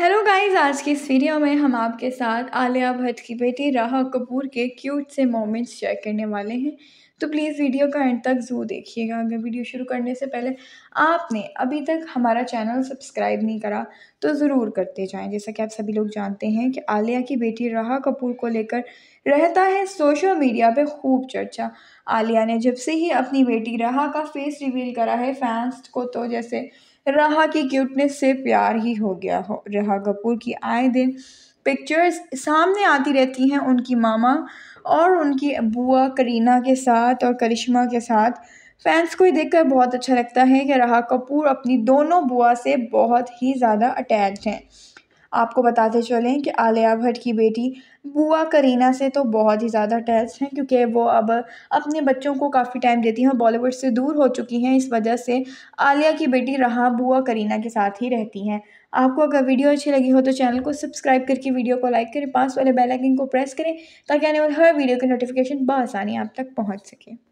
hello guys आज की इस वीडियो में हम आपके साथ आलिया भट्ट की बेटी राहा कपूर के क्यूट से मोमेंट्स शेयर करने वाले हैं तो प्लीज़ वीडियो का एंड तक ज़रूर देखिएगा अगर वीडियो शुरू करने से पहले आपने अभी तक हमारा चैनल सब्सक्राइब नहीं करा तो ज़रूर करते जाएं जैसा कि आप सभी लोग जानते हैं कि आलिया की बेटी राहा कपूर को लेकर रहता है सोशल मीडिया पर खूब चर्चा आलिया ने जब से ही अपनी बेटी राहा का फेस रिवील करा है फैंस को तो जैसे रहा की क्यूटनेस से प्यार ही हो गया हो रहा कपूर की आए दिन पिक्चर्स सामने आती रहती हैं उनकी मामा और उनकी बुआ करीना के साथ और करिश्मा के साथ फैंस को देख देखकर बहुत अच्छा लगता है कि रहा कपूर अपनी दोनों बुआ से बहुत ही ज़्यादा अटैच हैं आपको बताते चलें कि आलिया भट्ट की बेटी बुआ करीना से तो बहुत ही ज़्यादा अटैच हैं क्योंकि वो अब अपने बच्चों को काफ़ी टाइम देती हैं बॉलीवुड से दूर हो चुकी हैं इस वजह से आलिया की बेटी रहा बुआ करीना के साथ ही रहती हैं आपको अगर वीडियो अच्छी लगी हो तो चैनल को सब्सक्राइब करके वीडियो को लाइक करें पास वाले बेल आइकन को प्रेस करें ताकि आने वाले हर वीडियो की नोटिफिकेशन बसानी आप तक पहुँच सके